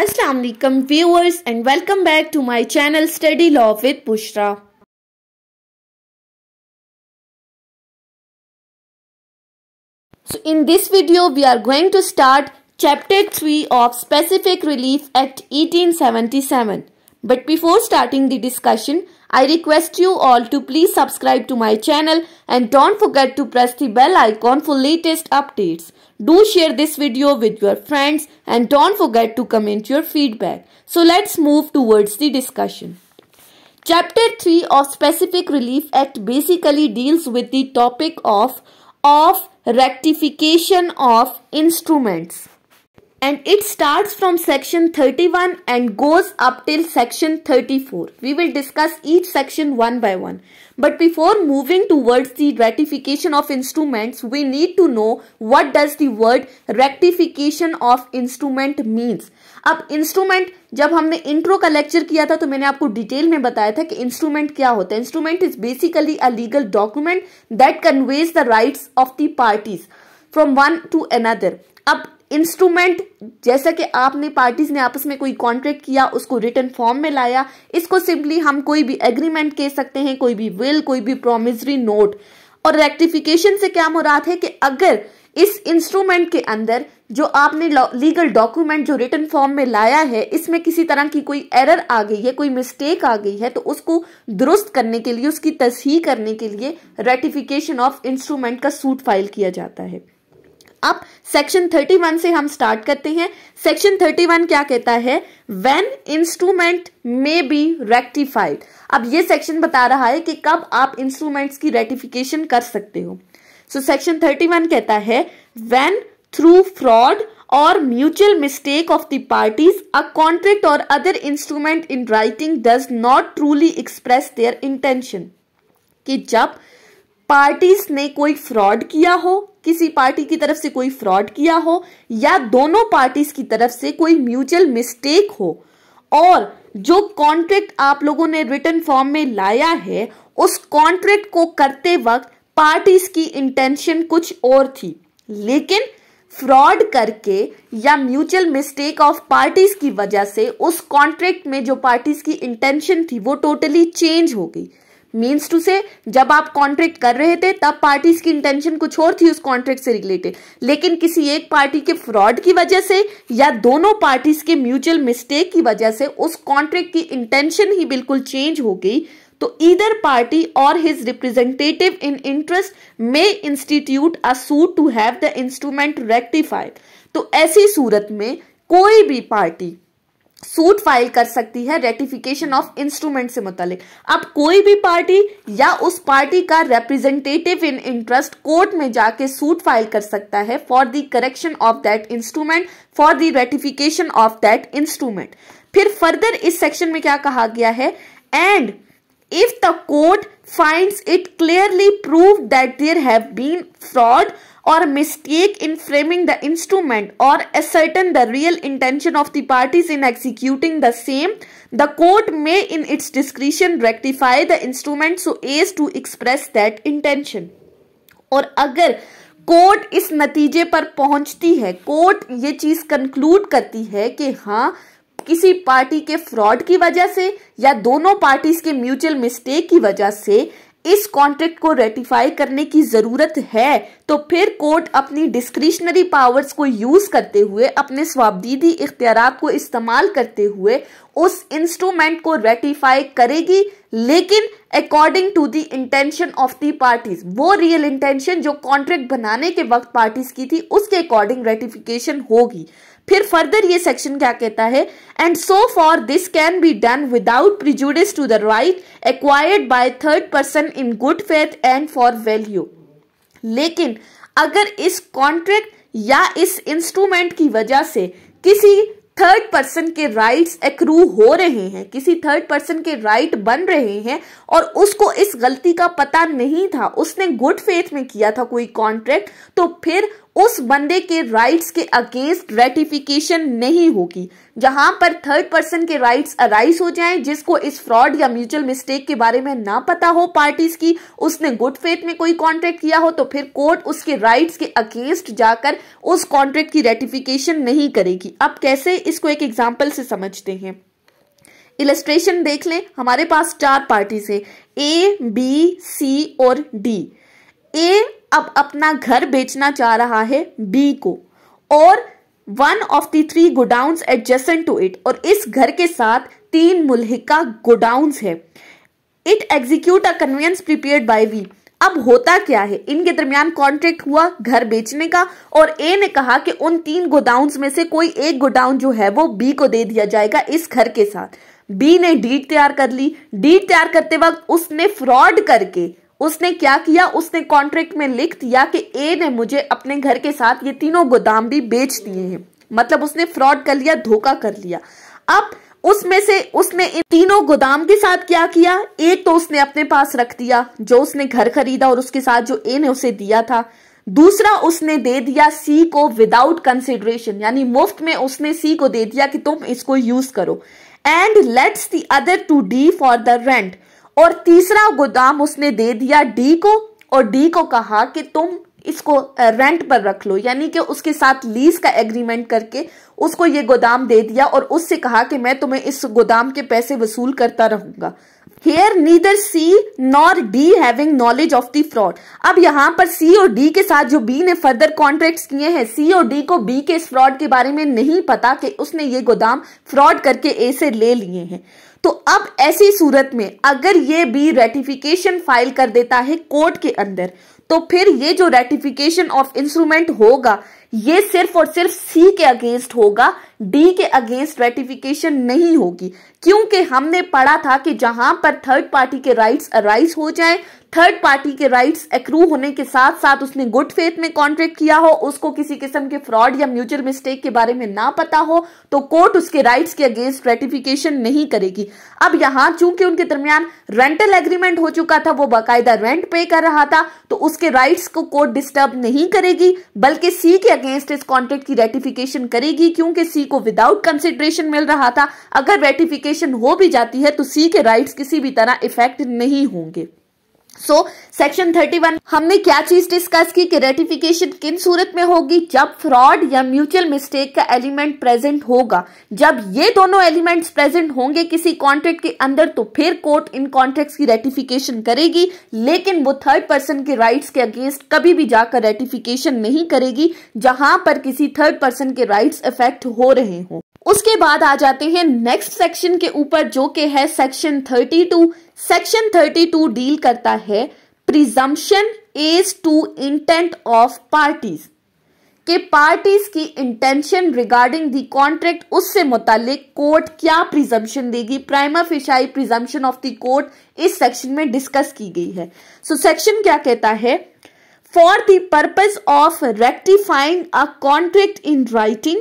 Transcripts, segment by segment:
Assalamualaikum viewers and welcome back to my channel Study Law with Pushra. So in this video we are going to start chapter 3 of Specific Relief Act 1877. But before starting the discussion I request you all to please subscribe to my channel and don't forget to press the bell icon for latest updates. Do share this video with your friends and don't forget to comment your feedback. So let's move towards the discussion. Chapter 3 of Specific Relief Act basically deals with the topic of of rectification of instruments and it starts from section 31 and goes up till section 34. We will discuss each section one by one. But before moving towards the ratification of instruments, we need to know what does the word rectification of instrument means. Now, instrument, when we intro ka lecture kiya tha, to maine aapko detail mein bataya tha ki instrument kya Instrument is basically a legal document that conveys the rights of the parties from one to another. अब instrument जैसा कि आपने parties ने आपस में कोई contract किया उसको रिटर्न फॉर्म में लाया इसको सिंपली हम कोई भी एग्रीमेंट कह सकते हैं कोई भी विल कोई भी प्रोमिजरी नोट और रेक्टिफिकेशन से क्या मुराद है कि अगर इस इंस्ट्रूमेंट के अंदर जो आपने लीगल डॉक्यूमेंट जो रिटर्न फॉर्म में लाया है इसमें किसी तरह की कोई एरर आ गई है कोई मिस्टेक आ गई है तो उसको दुरुस्त करने के लिए उसकी तस्ही करने के लिए रेटिफिकेशन ऑफ इंस्ट्रूमेंट का सूट फाइल किया जाता है अब सेक्शन 31 से हम स्टार्ट करते हैं सेक्शन 31 क्या कहता है when instrument may be rectified अब ये सेक्शन बता रहा है कि कब आप इंस्ट्रूमेंट्स की रेक्टिफिकेशन कर सकते हो सो सेक्शन 31 कहता है व्हेन थ्रू फ्रॉड और mutual mistake of the parties a contract और other instrument in writing does not truly express their intention कि जब पार्टीज ने कोई फ्रॉड किया हो किसी पार्टी की तरफ से कोई फ्रॉड किया हो या दोनों पार्टीज की तरफ से कोई म्यूचुअल मिस्टेक हो और जो कॉन्ट्रैक्ट आप लोगों ने रिटर्न फॉर्म में लाया है उस कॉन्ट्रैक्ट को करते वक्त पार्टीज की इंटेंशन कुछ और थी लेकिन फ्रॉड करके या म्यूचुअल मिस्टेक ऑफ पार्टीज की वजह से उस कॉन्ट्रैक्ट में जो पार्टीज की इंटेंशन थी वो टोटली चेंज हो गई मीन्स टू से जब आप कॉन्ट्रैक्ट कर रहे थे तब पार्टीज की इंटेंशन कुछ और थी उस कॉन्ट्रैक्ट से रिलेटेड लेकिन किसी एक पार्टी के फ्रॉड की वजह से या दोनों पार्टीज के म्यूचुअल मिस्टेक की वजह से उस कॉन्ट्रैक्ट की इंटेंशन ही बिल्कुल चेंज हो गई तो ईदर पार्टी और his representative in interest may institute a suit to have the instrument rectified तो ऐसी सूरत में कोई भी पार्टी सूट फाइल कर सकती है रेटिफिकेशन ऑफ इंस्ट्रूमेंट से मुतालिक अब कोई भी पार्टी या उस पार्टी का रिप्रेजेंटेटिव इन इंटरेस्ट कोर्ट में जाके सूट फाइल कर सकता है for the correction of that instrument for the rectification of that instrument फिर फर्दर इस सेक्शन में क्या कहा गया है and if the court finds it clearly proved that there have been fraud or mistake in framing the instrument or ascertain the real intention of the parties in executing the same, the court may in its discretion rectify the instrument so as to express that intention. और अगर court इस नतीजे पर पहुंचती है court ये चीज conclude करती है कि हाँ किसी पार्टी के फ्रॉड की वजह से या दोनों पार्टीज के म्यूचुअल मिस्टेक की वजह से इस कॉन्ट्रैक्ट को रेटिफाई करने की जरूरत है तो फिर कोर्ट अपनी डिस्क्रिशनरी पावर्स को यूज करते हुए अपने स्वाबदीदी इख्तियार को इस्तेमाल करते हुए उस इंस्ट्रूमेंट को रेटिफाई करेगी लेकिन according to the intention of the parties वो रियल इंटेंशन जो कॉन्ट्रैक्ट बनाने के वक्त पार्टीज की थी उसके अकॉर्डिंग रेटिफिकेशन होगी फिर फर्दर ये सेक्शन क्या कहता है and so for this can be done without prejudice to the right acquired by third person in good faith and for value लेकिन अगर इस कॉन्ट्रैक्ट या इस इंस्ट्रूमेंट की वजह से किसी थर्ड पर्सन के राइट्स एक्रू हो रहे हैं किसी थर्ड पर्सन के राइट बन रहे हैं और उसको इस गलती का पता नहीं था उसने गुड फेथ में किया था कोई कॉन्ट्रैक्ट तो फिर उस बंदे के राइट्स के अगेंस्ट रेटिफिकेशन नहीं होगी जहां पर थर्ड पर्सन के राइट्स अराइज हो जाएं जिसको इस फ्रॉड या म्यूचुअल मिस्टेक के बारे में ना पता हो पार्टीज की उसने गुड फेथ में कोई कॉन्ट्रैक्ट किया हो तो फिर कोर्ट उसके राइट्स के अगेंस्ट जाकर उस कॉन्ट्रैक्ट की रेटिफिकेशन नहीं करेगी अब कैसे इसको एक एग्जाम्पल से समझते हैं इलेस्ट्रेशन देख लें हमारे पास चार पार्टीज है ए बी सी और डी ए अब अपना घर बेचना चाह रहा है बी को और one of the three godown adjacent to it और इस घर के साथ तीन मुल्हिका गोडाउन है it execute a conveyance prepared by B अब होता क्या है इनके दरमियान कॉन्ट्रैक्ट हुआ घर बेचने का और ए ने कहा कि उन तीन गोडाउन में से कोई एक गोडाउन जो है वो बी को दे दिया जाएगा इस घर के साथ बी ने डीट तैयार कर ली डीट तैयार करते वक्त उसने फ्रॉड करके उसने क्या किया उसने कॉन्ट्रैक्ट में लिख दिया कि ए ने मुझे अपने घर के साथ ये तीनों गोदाम भी बेच दिए हैं मतलब उसने फ्रॉड कर लिया धोखा कर लिया अब उसमें से उसने इन तीनों गोदाम के साथ क्या किया एक तो उसने अपने पास रख दिया जो उसने घर खरीदा और उसके साथ जो ए ने उसे दिया था दूसरा उसने दे दिया सी को विदाउट कंसिडरेशन यानी मुफ्त में उसने सी को दे दिया कि तुम इसको यूज करो and lets the other two D for the rent और तीसरा गोदाम उसने दे दिया डी को और डी को कहा कि तुम इसको रेंट पर रख लो यानी कि उसके साथ लीज का एग्रीमेंट करके उसको ये गोदाम दे दिया और उससे कहा कि मैं तुम्हें इस गोदाम के पैसे वसूल करता रहूंगा here neither C nor D having knowledge of the fraud अब यहाँ पर सी और डी के साथ जो बी ने फर्दर कॉन्ट्रेक्ट किए हैं सी और डी को बी के इस फ्रॉड के बारे में नहीं पता कि उसने ये गोदाम फ्रॉड करके ए से ले लिए हैं तो अब ऐसी सूरत में अगर ये बी रेटिफिकेशन फाइल कर देता है कोर्ट के अंदर तो फिर ये जो रेटिफिकेशन ऑफ इंस्ट्रूमेंट होगा ये सिर्फ और सिर्फ सी के अगेंस्ट होगा डी के अगेंस्ट रेटिफिकेशन नहीं होगी क्योंकि हमने पढ़ा था कि जहां पर थर्ड पार्टी के राइट्स अराइज हो जाएं थर्ड पार्टी के राइट्स एक्रू होने के साथ साथ उसने गुड फेथ में कॉन्ट्रैक्ट किया हो उसको किसी किस्म के फ्रॉड या म्यूचुअल मिस्टेक के बारे में ना पता हो तो कोर्ट उसके राइट्स के अगेंस्ट रेटिफिकेशन नहीं करेगी अब यहां चूंकि उनके दरमियान रेंटल एग्रीमेंट हो चुका था वो बाकायदा रेंट पे कर रहा था तो उसके राइट्स को कोर्ट डिस्टर्ब नहीं करेगी बल्कि सी के अगेंस्ट इस कॉन्ट्रैक्ट की रेटिफिकेशन करेगी क्योंकि सी को विदाउट कंसिडरेशन मिल रहा था अगर रेटिफिकेशन एप्लीकेशन हो भी जाती है तो सी के राइट्स किसी भी तरह इफेक्ट नहीं होंगे सो सेक्शन 31 हमने क्या चीज डिस्कस की कि रेटिफिकेशन किन सूरत में होगी जब फ्रॉड या म्यूचुअल मिस्टेक का एलिमेंट प्रेजेंट होगा जब ये दोनों एलिमेंट्स प्रेजेंट होंगे किसी कॉन्ट्रैक्ट के अंदर तो फिर कोर्ट इन कॉन्ट्रैक्ट्स की रेटिफिकेशन करेगी लेकिन वो थर्ड पर्सन के राइट्स के अगेंस्ट कभी भी जाकर रेटिफिकेशन नहीं करेगी जहां पर किसी थर्ड पर्सन के राइट्स इफेक्ट हो रहे हों उसके बाद आ जाते हैं नेक्स्ट सेक्शन के ऊपर जो के है सेक्शन 32 सेक्शन 32 डील करता है presumption is to intent of parties के पार्टीज की इंटेंशन रिगार्डिंग दी कॉन्ट्रैक्ट उससे मुतालिक कोर्ट क्या प्रिजम्पशन देगी prima facie presumption of the court इस सेक्शन में डिस्कस की गई है सो so, सेक्शन क्या कहता है for the purpose of rectifying a contract in writing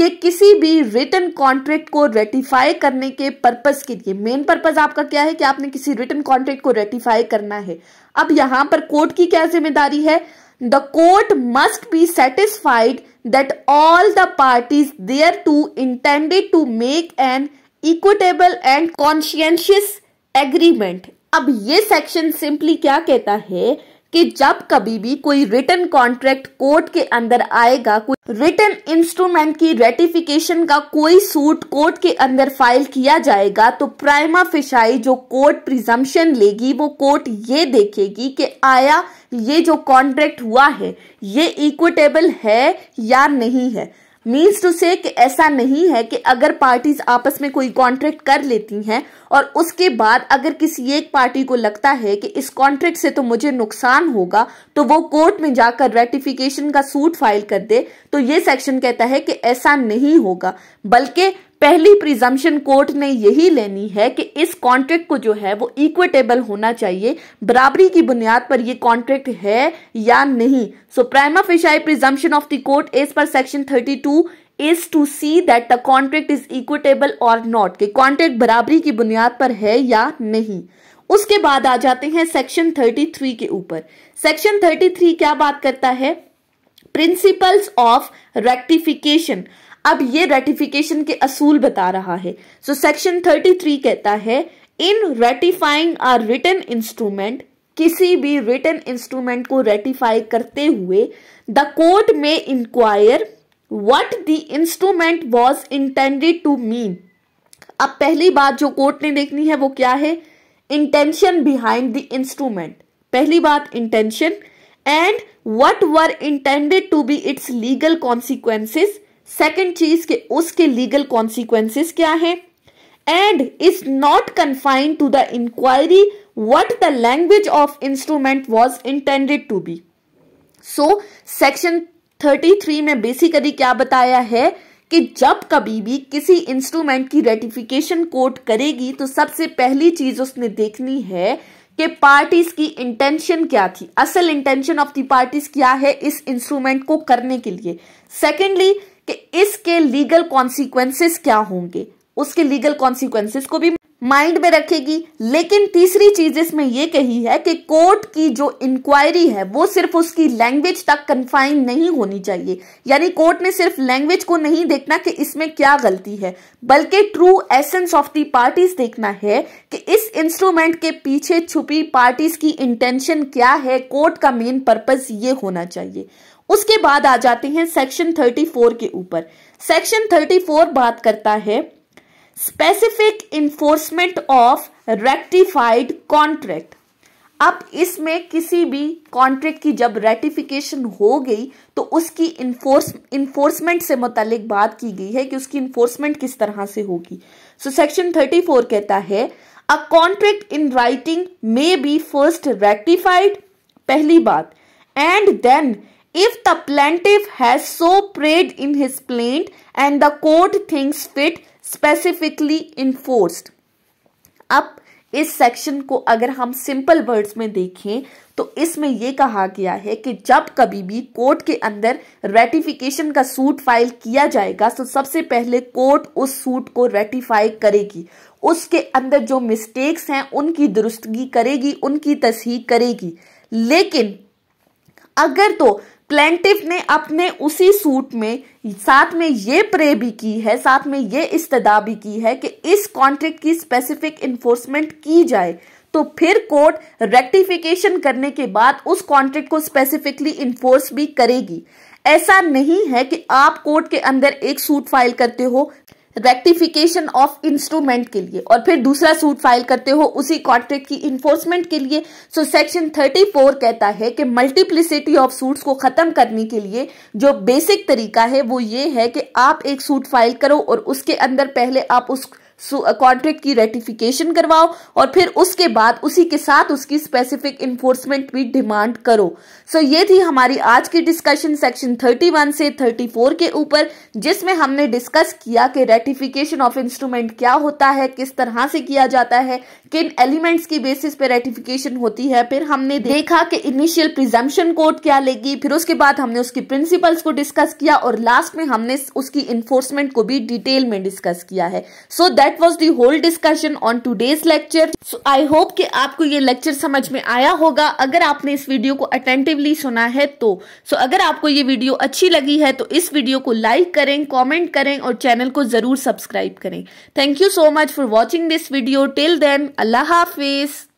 कि किसी भी रिटर्न कॉन्ट्रैक्ट को रेटिफाई करने के पर्पज के लिए मेन पर्पज आपका क्या है कि आपने किसी रिटर्न कॉन्ट्रैक्ट को रेटिफाई करना है अब यहां पर कोर्ट की क्या जिम्मेदारी है the court must be satisfied that all the parties thereto intended to make an equitable and conscientious agreement अब ये सेक्शन सिंपली क्या कहता है कि जब कभी भी कोई रिटर्न कॉन्ट्रैक्ट कोर्ट के अंदर आएगा कोई रिटर्न इंस्ट्रूमेंट की रेटिफिकेशन का कोई सूट कोर्ट के अंदर फाइल किया जाएगा तो प्राइमा फिशाई जो कोर्ट प्रिजम्पशन लेगी वो कोर्ट ये देखेगी कि आया ये जो कॉन्ट्रैक्ट हुआ है ये इक्विटेबल है या नहीं है मीन्स टू से ऐसा नहीं है कि अगर पार्टीज आपस में कोई कॉन्ट्रैक्ट कर लेती हैं और उसके बाद अगर किसी एक पार्टी को लगता है कि इस कॉन्ट्रैक्ट से तो मुझे नुकसान होगा तो वो कोर्ट में जाकर रेटिफिकेशन का सूट फाइल कर दे तो ये सेक्शन कहता है कि ऐसा नहीं होगा बल्कि पहली प्रिजम्पशन कोर्ट ने यही लेनी है कि इस कॉन्ट्रैक्ट को जो है वो इक्विटेबल होना चाहिए बराबरी की बुनियाद पर ये कॉन्ट्रैक्ट है या नहीं so prima facie presumption of the court is per section 32 is to see that the contract is equitable और नॉट कि कॉन्ट्रैक्ट बराबरी की बुनियाद पर है या नहीं उसके बाद आ जाते हैं सेक्शन 33 के ऊपर सेक्शन 33 क्या बात करता है प्रिंसिपल्स ऑफ रेक्टिफिकेशन अब ये रेटिफिकेशन के असूल बता रहा है सो सेक्शन 33 कहता है in rectifying or written instrument किसी भी रिटर्न इंस्ट्रूमेंट को रेटिफाई करते हुए द कोर्ट में inquire what the instrument was intended to mean अब पहली बात जो कोर्ट ने देखनी है वो क्या है इंटेंशन बिहाइंड द इंस्ट्रूमेंट पहली बात intention and what were intended to be its legal consequences second चीज के उसके लीगल कॉन्सिक्वेंसेस क्या है and is not confined to the inquiry what the language of instrument was intended to be so section 33 में basically क्या बताया है कि जब कभी भी किसी इंस्ट्रूमेंट की रेटिफिकेशन कोर्ट करेगी तो सबसे पहली चीज उसने देखनी है कि पार्टीज की इंटेंशन क्या थी असल इंटेंशन ऑफ द पार्टीज क्या है इस इंस्ट्रूमेंट को करने के लिए सेकेंडली कि इसके लीगल कॉन्सिक्वेंसेस क्या होंगे उसके लीगल कॉन्सिक्वेंसेस को भी माइंड में रखेगी लेकिन तीसरी चीज इसमें यह कही है कि कोर्ट की जो इंक्वायरी है वो सिर्फ उसकी लैंग्वेज तक कन्फाइन नहीं होनी चाहिए यानी कोर्ट ने सिर्फ लैंग्वेज को नहीं देखना कि इसमें क्या गलती है बल्कि true essence of the parties देखना है कि इस इंस्ट्रूमेंट के पीछे छुपी पार्टीज की इंटेंशन क्या है कोर्ट का मेन पर्पज ये होना चाहिए उसके बाद आ जाते हैं सेक्शन 34 के ऊपर सेक्शन 34 बात करता है specific enforcement of rectified contract अब इसमें किसी भी कॉन्ट्रैक्ट की जब रेटिफिकेशन हो गई तो उसकी इन्फोर्स इन्फोर्समेंट से मुतलिक बात की गई है कि उसकी इन्फोर्समेंट किस तरह से होगी सो सेक्शन 34 कहता है a contract in writing may be first rectified पहली बात and then If the plaintiff has so prayed in his plaint and the court thinks fit specifically enforced. अब इस सेक्शन को अगर हम सिंपल वर्ड्स में देखें तो इसमें यह कहा गया है कि जब कभी भी कोर्ट के अंदर रेटिफिकेशन का सूट फाइल किया जाएगा तो सबसे पहले कोर्ट उस सूट को रेटिफाई करेगी उसके अंदर जो मिस्टेक्स हैं उनकी दुरुस्तगी करेगी उनकी तस्ही करेगी लेकिन अगर तो प्लेंटिव ने अपने उसी सूट में साथ में ये प्रे भी की है साथ में ये इस्तदा भी की है कि इस कॉन्ट्रैक्ट की स्पेसिफिक इन्फोर्समेंट की जाए तो फिर कोर्ट रेक्टिफिकेशन करने के बाद उस कॉन्ट्रैक्ट को स्पेसिफिकली इन्फोर्स भी करेगी ऐसा नहीं है कि आप कोर्ट के अंदर एक सूट फाइल करते हो रेक्टिफिकेशन ऑफ इंस्ट्रूमेंट के लिए और फिर दूसरा सूट फाइल करते हो उसी कॉन्ट्रैक्ट की इन्फोर्समेंट के लिए सो सेक्शन 34 कहता है कि मल्टीप्लिसिटी ऑफ सूट्स को खत्म करने के लिए जो बेसिक तरीका है वो ये है कि आप एक सूट फाइल करो और उसके अंदर पहले आप उस कॉन्ट्रैक्ट की रेटिफिकेशन करवाओ और फिर उसके बाद उसी के साथ उसकी स्पेसिफिक इन्फोर्समेंट भी डिमांड करो सो so, ये थी हमारी आज की डिस्कशन सेक्शन 31 से 34 के ऊपर जिसमें हमने डिस्कस किया कि रेटिफिकेशन ऑफ इंस्ट्रूमेंट क्या होता है किस तरह से किया जाता है किन एलिमेंट्स की बेसिस पे रेटिफिकेशन होती है फिर हमने देखा कि इनिशियल प्रिजम्पन कोड क्या लेगी फिर उसके बाद हमने उसकी प्रिंसिपल्स को डिस्कस किया और लास्ट में हमने उसकी इन्फोर्समेंट को भी डिटेल में डिस्कस किया है so so that that was the whole discussion on today's lecture so I hope कि आपको ये लेक्चर समझ में आया होगा अगर आपने इस वीडियो को अटेंटिवली सुना है तो सो so, अगर आपको ये वीडियो अच्छी लगी है तो इस वीडियो को लाइक करें कॉमेंट करें और चैनल को ज़रूर सब्सक्राइब करें thank you so much for watching this video till then Allah हाफिज़